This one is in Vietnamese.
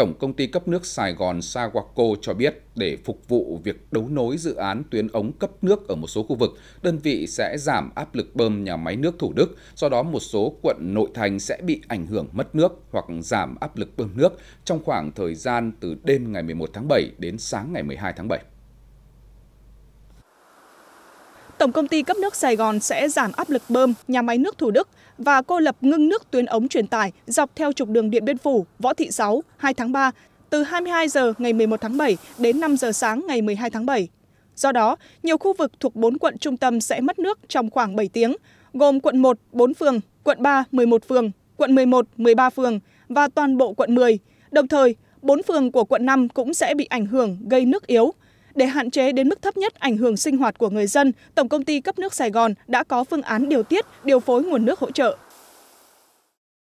Tổng công ty cấp nước Sài Gòn Sawaco cho biết để phục vụ việc đấu nối dự án tuyến ống cấp nước ở một số khu vực, đơn vị sẽ giảm áp lực bơm nhà máy nước Thủ Đức, do đó một số quận nội thành sẽ bị ảnh hưởng mất nước hoặc giảm áp lực bơm nước trong khoảng thời gian từ đêm ngày 11 tháng 7 đến sáng ngày 12 tháng 7. Tổng công ty cấp nước Sài Gòn sẽ giảm áp lực bơm nhà máy nước Thủ Đức và cô lập ngưng nước tuyến ống truyền tải dọc theo trục đường Điện Biên Phủ, Võ Thị Sáu, 2 tháng 3, từ 22 giờ ngày 11 tháng 7 đến 5 giờ sáng ngày 12 tháng 7. Do đó, nhiều khu vực thuộc 4 quận trung tâm sẽ mất nước trong khoảng 7 tiếng, gồm quận 1, 4 phường, quận 3, 11 phường, quận 11, 13 phường và toàn bộ quận 10. Đồng thời, 4 phường của quận 5 cũng sẽ bị ảnh hưởng gây nước yếu để hạn chế đến mức thấp nhất ảnh hưởng sinh hoạt của người dân, Tổng công ty cấp nước Sài Gòn đã có phương án điều tiết, điều phối nguồn nước hỗ trợ.